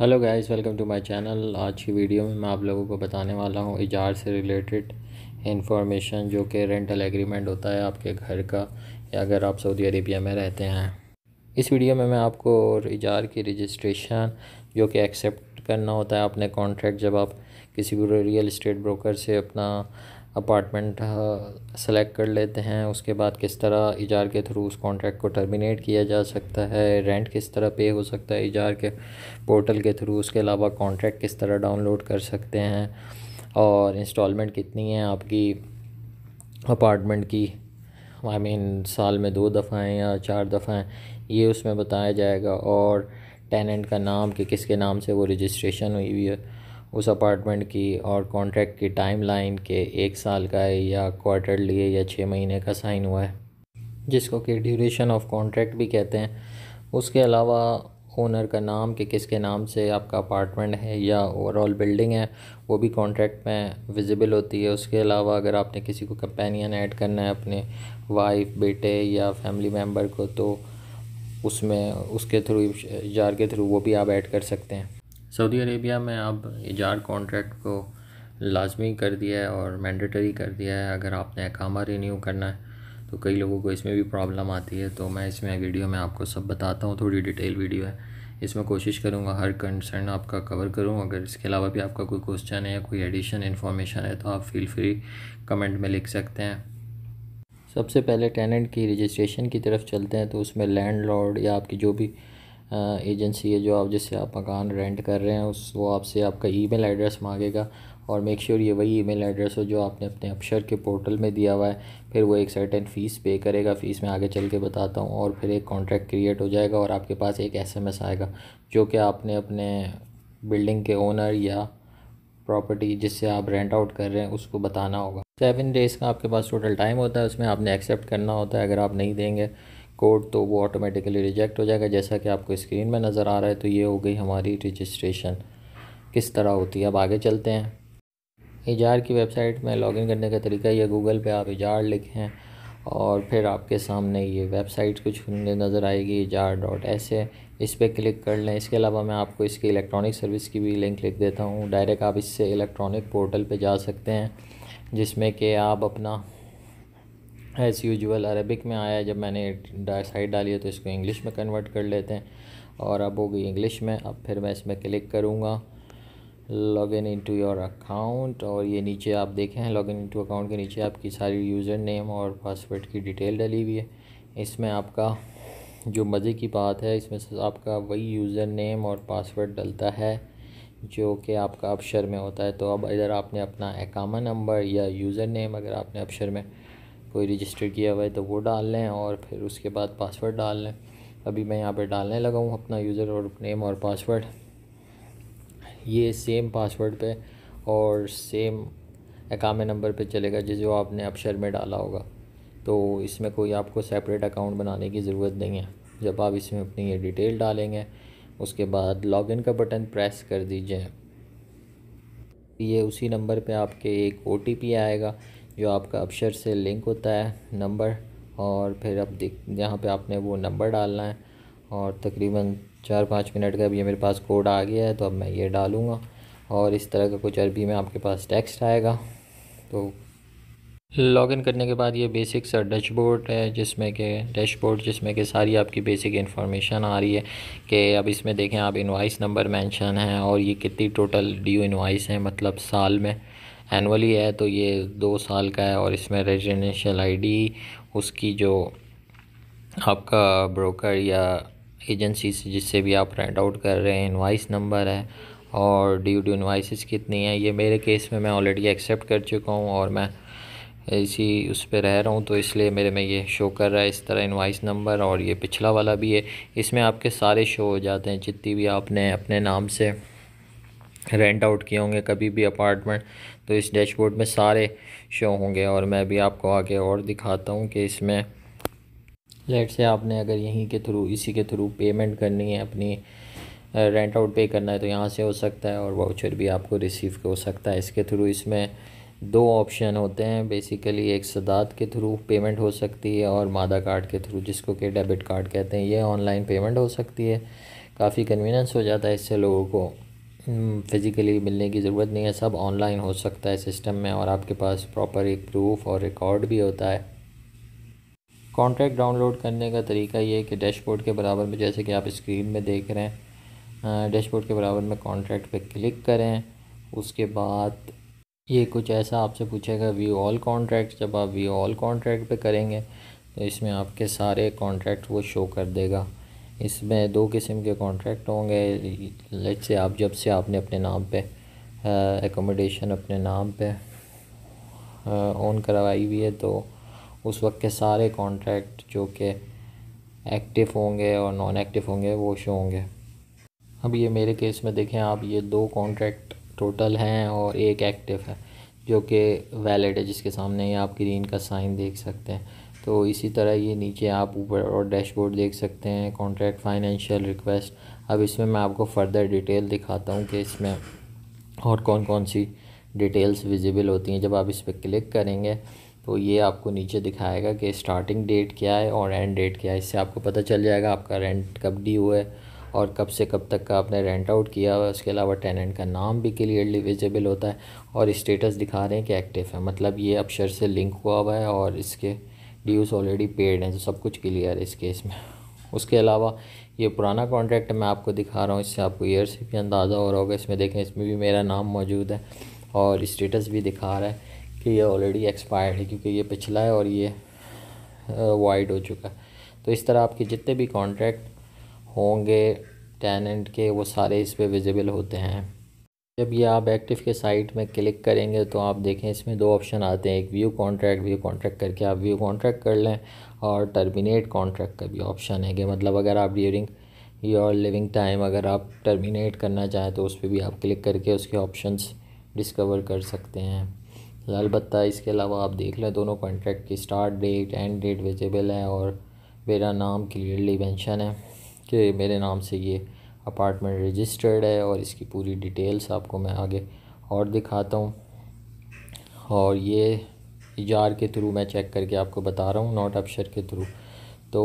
hello guys welcome to my channel आज की video में मैं आप लोगों को बताने वाला हूँ इजार से रिलेटेड इन्फॉर्मेशन जो कि रेंटल एग्रीमेंट होता है आपके घर का या अगर आप सऊदी अरेबिया में रहते हैं इस वीडियो में मैं आपको इजार की रजिस्ट्रेशन जो कि एक्सेप्ट करना होता है अपने कॉन्ट्रैक्ट जब आप किसी रियल इस्टेट ब्रोकर से अपना अपार्टमेंट सेलेक्ट कर लेते हैं उसके बाद किस तरह इजार के थ्रू उस कॉन्ट्रैक्ट को टर्मिनेट किया जा सकता है रेंट किस तरह पे हो सकता है इजार के पोर्टल के थ्रू उसके अलावा कॉन्ट्रैक्ट किस तरह डाउनलोड कर सकते हैं और इंस्टॉलमेंट कितनी है आपकी अपार्टमेंट की आई I मीन mean, साल में दो दफ़ाएँ या चार दफ़ाएँ ये उसमें बताया जाएगा और टेनेंट का नाम कि किसके नाम से वो रजिस्ट्रेशन हुई हुई है उस अपार्टमेंट की और कॉन्ट्रैक्ट की टाइमलाइन के एक साल का है या क्वार्टरली है या छः महीने का साइन हुआ है जिसको कि ड्यूरेशन ऑफ कॉन्ट्रैक्ट भी कहते हैं उसके अलावा ओनर का नाम कि किसके नाम से आपका अपार्टमेंट है या ओवरऑल बिल्डिंग है वो भी कॉन्ट्रैक्ट में विजिबल होती है उसके अलावा अगर आपने किसी को कंपेनियन ऐड करना है अपने वाइफ बेटे या फैमिली मेम्बर को तो उसमें उसके थ्रू जार के थ्रू वो भी आप ऐड कर सकते हैं सऊदी अरेबिया में अब इजार कॉन्ट्रैक्ट को लाजमी कर दिया है और मैंडेटरी कर दिया है अगर आपने अकामा रीन्यू करना है तो कई लोगों को इसमें भी प्रॉब्लम आती है तो मैं इसमें वीडियो में आपको सब बताता हूँ थोड़ी डिटेल वीडियो है इसमें कोशिश करूँगा हर कंसर्न आपका कवर करूँ अगर इसके अलावा भी आपका कोई क्वेश्चन है या कोई एडिशन इन्फॉर्मेशन है तो आप फील फ्री कमेंट में लिख सकते हैं सबसे पहले टेनेंट की रजिस्ट्रेशन की तरफ चलते हैं तो उसमें लैंड या आपकी जो भी एजेंसी है जो आप जिससे आप मकान रेंट कर रहे हैं उस वो आपसे आपका ईमेल एड्रेस मांगेगा और मेक श्योर sure ये वही ईमेल एड्रेस हो जो आपने अपने अपशर के पोर्टल में दिया हुआ है फिर वो एक सर्टेन फ़ीस पे करेगा फ़ीस में आगे चल के बताता हूँ और फिर एक कॉन्ट्रैक्ट क्रिएट हो जाएगा और आपके पास एक एसएमएस आएगा जो कि आपने अपने बिल्डिंग के ओनर या प्रॉपर्टी जिससे आप रेंट आउट कर रहे हैं उसको बताना होगा सेवन डेज़ का आपके पास टोटल टाइम होता है उसमें आपने एक्सेप्ट करना होता है अगर आप नहीं देंगे कोड तो वो ऑटोमेटिकली रिजेक्ट हो जाएगा जैसा कि आपको स्क्रीन में नज़र आ रहा है तो ये हो गई हमारी रजिस्ट्रेशन किस तरह होती है अब आगे चलते हैं इजार की वेबसाइट में लॉगिन करने का तरीका यह गूगल पे आप इजार लिखें और फिर आपके सामने ये वेबसाइट कुछ नज़र आएगी इजार डॉट एस ए इस पर क्लिक कर लें इसके अलावा मैं आपको इसकी इलेक्ट्रॉनिक सर्विस की भी लिंक लिख देता हूँ डायरेक्ट आप इससे इलेक्ट्रॉनिक पोर्टल पर जा सकते हैं जिसमें कि आप अपना एज़ यूजल अरबिक में आया जब मैंने साइड डाली है तो इसको इंग्लिश में कन्वर्ट कर लेते हैं और अब हो गई इंग्लिश में अब फिर मैं इसमें क्लिक करूँगा log in into your account और ये नीचे आप देखें लॉग इन इंटू अकाउंट के नीचे आपकी सारी यूज़र नेम और पासवर्ड की डिटेल डली हुई है इसमें आपका जो मज़े की बात है इसमें आपका वही यूज़र नेम और पासवर्ड डलता है जो कि आपका अपशर में होता है तो अब इधर आपने अपना एकामा नंबर या यूज़र नेम अगर आपने अपशर में कोई रजिस्टर किया हुआ है तो वो डाल लें और फिर उसके बाद पासवर्ड डाल लें अभी मैं यहाँ पर डालने लगा हूँ अपना यूज़र और नेम और पासवर्ड ये सेम पासवर्ड पे और सेम अकामे नंबर पे चलेगा जिस जो आपने अपशर में डाला होगा तो इसमें कोई आपको सेपरेट अकाउंट बनाने की ज़रूरत नहीं है जब आप इसमें अपनी ये डिटेल डालेंगे उसके बाद लॉगिन का बटन प्रेस कर दीजिए ये उसी नंबर पे आपके एक ओ आएगा जो आपका अक्षर से लिंक होता है नंबर और फिर अब देख यहाँ पर आपने वो नंबर डालना है और तकरीबन चार पाँच मिनट का अब ये मेरे पास कोड आ गया है तो अब मैं ये डालूँगा और इस तरह का कुछ अरबी में आपके पास टेक्स्ट आएगा तो लॉगिन करने के बाद ये बेसिक सा डैशबोर्ड है जिसमें के डैशबोर्ड जिसमें के सारी आपकी बेसिक इन्फॉर्मेशन आ रही है कि अब इसमें देखें आप इनवाइस नंबर मेंशन है और ये कितनी टोटल ड्यू इनवाइस है मतलब साल में एनअली है तो ये दो साल का है और इसमें रेजिडेंशियल आईडी उसकी जो आपका ब्रोकर या एजेंसी जिससे भी आप रेंट आउट कर रहे हैं इनवाइस नंबर है और ड्यू टू इन्वाइसिस कितनी है ये मेरे केस में मैं ऑलरेडी एक्सेप्ट कर चुका हूँ और मैं इसी उस पर रह रहा हूँ तो इसलिए मेरे में ये शो कर रहा है इस तरह इन्वाइस नंबर और ये पिछला वाला भी है इसमें आपके सारे शो हो जाते हैं जितनी भी आपने अपने नाम से रेंट आउट किए होंगे कभी भी अपार्टमेंट तो इस डैशबोर्ड में सारे शो होंगे और मैं भी आपको आगे और दिखाता हूँ कि इसमें लेट से आपने अगर यहीं के थ्रू इसी के थ्रू पेमेंट करनी है अपनी रेंट आउट पे करना है तो यहाँ से हो सकता है और वाउचर भी आपको रिसीव हो सकता है इसके थ्रू इसमें दो ऑप्शन होते हैं बेसिकली एक सदात के थ्रू पेमेंट हो सकती है और मादा कार्ड के थ्रू जिसको कि डेबिट कार्ड कहते हैं ये ऑनलाइन पेमेंट हो सकती है काफ़ी कन्वीनियंस हो जाता है इससे लोगों को फ़िज़िकली मिलने की ज़रूरत नहीं है सब ऑनलाइन हो सकता है सिस्टम में और आपके पास प्रॉपर एक प्रूफ और रिकॉर्ड भी होता है कॉन्ट्रैक्ट डाउनलोड करने का तरीका ये है कि डैशबोर्ड के बराबर में जैसे कि आप स्क्रीन में देख रहे हैं डैशबोर्ड के बराबर में कॉन्ट्रैक्ट पे क्लिक करें उसके बाद ये कुछ ऐसा आपसे पूछेगा व्यू ऑल कॉन्ट्रैक्ट जब आप व्यू ऑल कॉन्ट्रैक्ट पे करेंगे तो इसमें आपके सारे कॉन्ट्रैक्ट वो शो कर देगा इसमें दो किस्म के कॉन्ट्रैक्ट होंगे लेट से आप जब से आपने अपने नाम पे एकोमोडेशन अपने नाम पे ऑन करवाई हुई है तो उस वक्त के सारे कॉन्ट्रैक्ट जो कि एक्टिव होंगे और नॉन एक्टिव होंगे वो शो होंगे अब ये मेरे केस में देखें आप ये दो कॉन्ट्रैक्ट टोटल हैं और एक एक्टिव है जो कि वैलिड है जिसके सामने ही आप ग्रीन का साइन देख सकते हैं तो इसी तरह ये नीचे आप ऊपर और डैशबोर्ड देख सकते हैं कॉन्ट्रैक्ट फाइनेंशियल रिक्वेस्ट अब इसमें मैं आपको फर्दर डिटेल दिखाता हूँ कि इसमें और कौन कौन सी डिटेल्स विजिबल होती हैं जब आप इस पर क्लिक करेंगे तो ये आपको नीचे दिखाएगा कि स्टार्टिंग डेट क्या है और एंड डेट क्या है इससे आपको पता चल जाएगा आपका रेंट कब डी हुआ है और कब से कब तक का आपने रेंट आउट किया हुआ है उसके अलावा टेनेंट का नाम भी क्लियरली विजिबल होता है और स्टेटस दिखा रहे हैं कि एक्टिव है मतलब ये अक्षर से लिंक हुआ हुआ है और इसके ड्यूज ऑलरेडी पेड हैं तो सब कुछ क्लियर है इस केस में उसके अलावा ये पुराना कॉन्ट्रैक्ट मैं आपको दिखा रहा हूँ इससे आपको ईयर से भी अंदाज़ा हो रहा होगा इसमें देखें इसमें भी मेरा नाम मौजूद है और स्टेटस भी दिखा रहा है कि ये ऑलरेडी एक्सपायर्ड है क्योंकि ये पिछला है और ये वाइड हो चुका है तो इस तरह आपके जितने भी कॉन्ट्रैक्ट होंगे टेनेंट के वो सारे इस पर विजिबल होते हैं जब ये आप एक्टिव के साइट में क्लिक करेंगे तो आप देखें इसमें दो ऑप्शन आते हैं एक व्यू कॉन्ट्रैक्ट व्यू कॉन्ट्रैक्ट करके आप व्यू कॉन्ट्रैक्ट कर लें और टर्मिनेट कॉन्ट्रैक्ट का भी ऑप्शन है कि मतलब अगर आप ड्यूरिंग योर लिविंग टाइम अगर आप टर्मिनेट करना चाहें तो उस पर भी आप क्लिक करके उसके ऑप्शन डिस्कवर कर सकते हैं अलबत् इसके अलावा आप देख लें दोनों कॉन्ट्रैक्ट की start date end date visible है और मेरा नाम क्लियरली मैंशन है कि मेरे नाम से ये अपार्टमेंट रजिस्टर्ड है और इसकी पूरी डिटेल्स आपको मैं आगे और दिखाता हूँ और ये इजार के थ्रू मैं चेक करके आपको बता रहा हूँ नॉट अपशर के थ्रू तो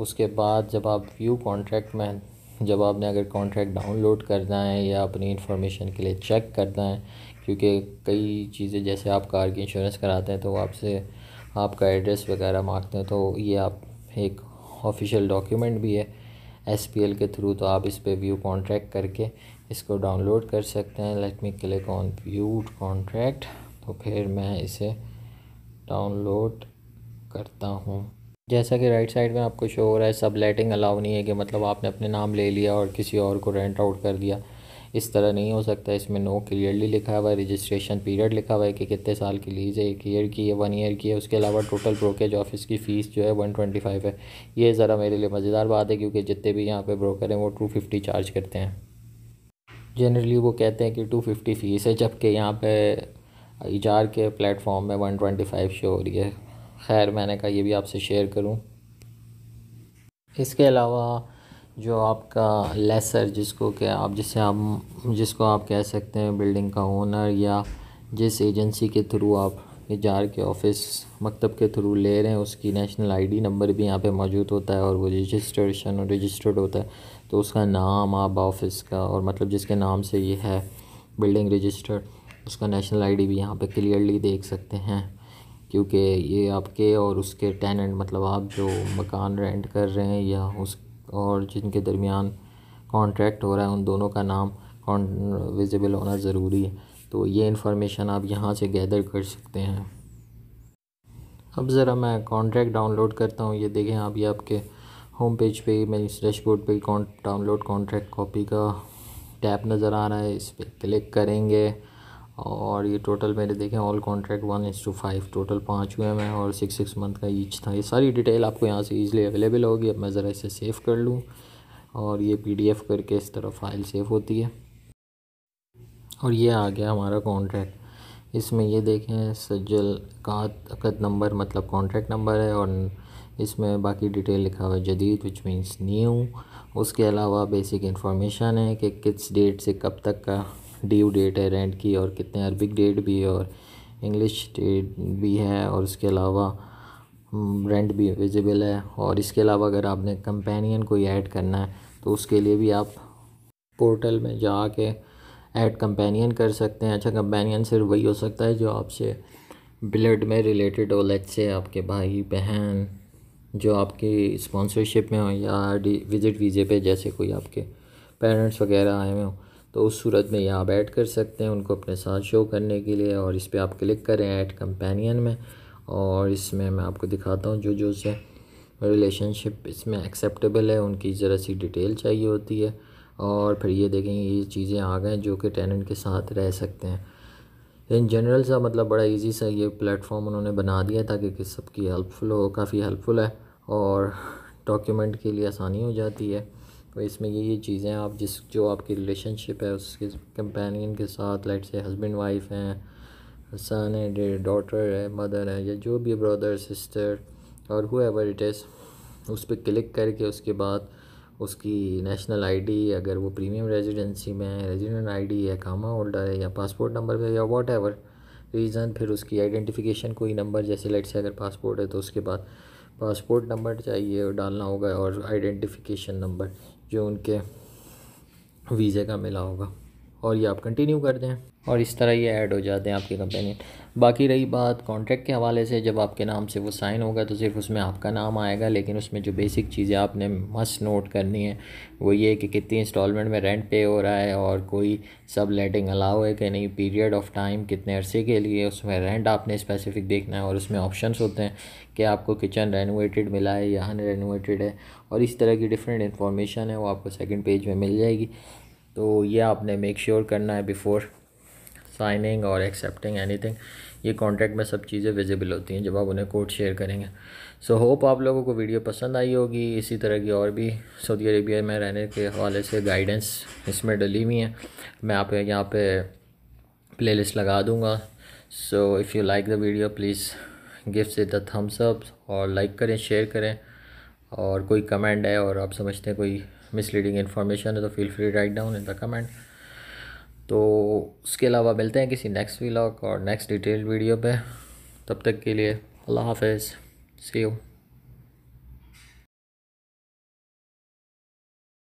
उसके बाद जब आप व्यू कॉन्ट्रैक्ट में जब आपने अगर कॉन्ट्रैक्ट डाउनलोड करना है या अपनी इन्फॉर्मेशन के लिए चेक करना है क्योंकि कई चीज़ें जैसे आप कार की इंश्योरेंस कराते हैं तो आपसे आपका एड्रेस वगैरह मांगते हैं तो ये आप एक ऑफिशियल डॉक्यूमेंट भी है एस के थ्रू तो आप इस पर व्यू कॉन्ट्रैक्ट करके इसको डाउनलोड कर सकते हैं let me click on view contract तो फिर मैं इसे डाउनलोड करता हूँ जैसा कि राइट साइड में आपको शो हो रहा है सब लेटिंग अलाउ नहीं है कि मतलब आपने अपने नाम ले लिया और किसी और को रेंट आउट कर दिया इस तरह नहीं हो सकता इसमें नो क्लियरली लिखा हुआ है रजिस्ट्रेशन पीरियड लिखा हुआ है कि कितने साल की लीज़ है एक ईयर की है वन ईयर की है उसके अलावा टोटल ब्रोकेज ऑफिस की फ़ीस जो है वन ट्वेंटी फाइव है ये ज़रा मेरे लिए मज़ेदार बात है क्योंकि जितने भी यहाँ पर ब्रोकर हैं वो टू फिफ्टी चार्ज करते हैं जनरली वो कहते हैं कि टू फिफ्टी फ़ीस है जबकि यहाँ पर इजार के प्लेटफॉर्म में वन ट्वेंटी फाइव शो हो रही है खैर मैंने कहा ये भी आपसे शेयर करूँ इसके अलावा जो आपका लेसर जिसको कि आप जिसे आप जिसको आप कह सकते हैं बिल्डिंग का ओनर या जिस एजेंसी के थ्रू आप जार के ऑफिस मकतब के थ्रू ले रहे हैं उसकी नेशनल आईडी नंबर भी यहाँ पे मौजूद होता है और वो रजिस्ट्रेशन और रजिस्टर्ड होता है तो उसका नाम आप ऑफिस का और मतलब जिसके नाम से ये है बिल्डिंग रजिस्टर्ड उसका नेशनल आईडी भी यहाँ पे क्लियरली देख सकते हैं क्योंकि ये आपके और उसके टेनेंट मतलब आप जो मकान रेंट कर रहे हैं या उस और जिनके दरमियान कॉन्ट्रैक्ट हो रहा है उन दोनों का नाम विजिबल होना ज़रूरी है तो ये इन्फॉर्मेशन आप यहाँ से गैदर कर सकते हैं अब ज़रा मैं कॉन्ट्रैक्ट डाउनलोड करता हूँ ये देखें आप ये आपके होम पेज पे मेरी डैशबोर्ड पर डाउनलोड कॉन्ट्रैक्ट कॉपी का टैप नज़र आ रहा है इस पर क्लिक करेंगे और ये टोटल मेरे देखें ऑल कॉन्ट्रैक्ट वन इंस टू फाइव टोटल पाँच हुए हैं और सिक्स सिक्स मंथ का ईच था ये सारी डिटेल आपको यहाँ से ईजिली अवेलेबल होगी अब मैं ज़रा इसे सेव कर लूँ और ये पीडीएफ करके इस तरह फाइल सेव होती है और ये आ गया हमारा कॉन्ट्रैक्ट इसमें ये देखें सज्जल कात अकद नंबर मतलब कॉन्ट्रैक्ट नंबर है और इसमें बाकी डिटेल लिखा हुआ है जदीद विच मीन्स न्यू उसके अलावा बेसिक इन्फॉर्मेशन है कि किस डेट से कब तक का ड्यू डेट है रेंट की और कितने अरबिक डेट भी है और इंग्लिश डेट भी है और उसके अलावा रेंट हम्म, भी विजिबल है और इसके अलावा अगर आपने कंपेनियन कोई ऐड करना है तो उसके लिए भी आप पोर्टल में जा के ऐड कंपेनियन कर सकते हैं अच्छा कंपेनियन सिर्फ वही हो सकता है जो आपसे ब्लड में रिलेटेड हो लेट से आपके भाई बहन जो आपकी स्पॉन्सरशिप में हो या विज़िट वीज़े पे जैसे कोई आपके पेरेंट्स वगैरह आए हुए हों तो उस सूरत में यहाँ आप ऐड कर सकते हैं उनको अपने साथ शो करने के लिए और इस पर आप क्लिक करें ऐड कंपेनियन में और इसमें मैं आपको दिखाता हूँ जो जो से रिलेशनशिप इसमें एक्सेप्टेबल है उनकी ज़रा सी डिटेल चाहिए होती है और फिर ये देखें ये चीज़ें आ गए जो कि टेनेंट के साथ रह सकते हैं इन जनरल सा मतलब बड़ा इजी सा ये प्लेटफॉर्म उन्होंने बना दिया ताकि कि सबकी हेल्पफुल हो काफ़ी हेल्पफुल है और डॉक्यूमेंट के लिए आसानी हो जाती है तो इसमें ये ये चीज़ें आप जिस जो आपकी रिलेशनशिप है उसके कंपेनियन के साथ लाइट से हस्बैंड वाइफ हैं सन है डॉटर है मदर है या जो भी ब्रदर सिस्टर और हु एवर इट इज़ उस पर क्लिक करके उसके बाद उसकी नेशनल आईडी अगर वो प्रीमियम रेजिडेंसी में है रेजिडेंट आईडी है कामा होल्डर है या पासपोर्ट नंबर पर या वॉट एवर रीज़न फिर उसकी आइडेंटिफिकेशन कोई नंबर जैसे लाइट से अगर पासपोर्ट है तो उसके बाद पासपोर्ट नंबर चाहिए और डालना होगा और आइडेंटिफिकेशन नंबर जो उनके वीज़े का मिला होगा और ये आप कंटिन्यू कर दें और इस तरह ये ऐड हो जाते हैं आपके कंपेनियन बाकी रही बात कॉन्ट्रैक्ट के हवाले से जब आपके नाम से वो साइन होगा तो सिर्फ उसमें आपका नाम आएगा लेकिन उसमें जो बेसिक चीज़ें आपने मस्ट नोट करनी है वो ये कि कितनी इंस्टॉलमेंट में रेंट पे हो रहा है और कोई सब लेटिंग अलाउ है कि नहीं पीरियड ऑफ टाइम कितने अरसे के लिए उसमें रेंट आपने स्पेसिफिक देखना है और उसमें ऑप्शन होते हैं कि आपको किचन रेनोवेटेड मिला है या अन है और इस तरह की डिफरेंट इन्फॉर्मेशन है वो आपको सेकेंड पेज में मिल जाएगी तो ये आपने मेक श्योर sure करना है बिफ़ोर साइनिंग और एक्सेप्टिंग एनीथिंग ये कॉन्ट्रैक्ट में सब चीज़ें विजिबल होती हैं जब आप उन्हें कोड शेयर करेंगे सो so, होप आप लोगों को वीडियो पसंद आई होगी इसी तरह की और भी सऊदी अरेबिया में रहने के हवाले से गाइडेंस इसमें डली हुई हैं मैं आप यहाँ पे प्लेलिस्ट लगा दूँगा so if you like the video please गिफ्ट से दम्सअप और लाइक करें शेयर करें और कोई कमेंट है और आप समझते हैं कोई मिसलीडिंग इन्फॉर्मेशन है तो feel free write down in the comment तो उसके अलावा मिलते हैं किसी नेक्स्ट व्लॉग और नेक्स्ट डिटेल वीडियो पे तब तक के लिए अल्लाह हाफिज़ सी यू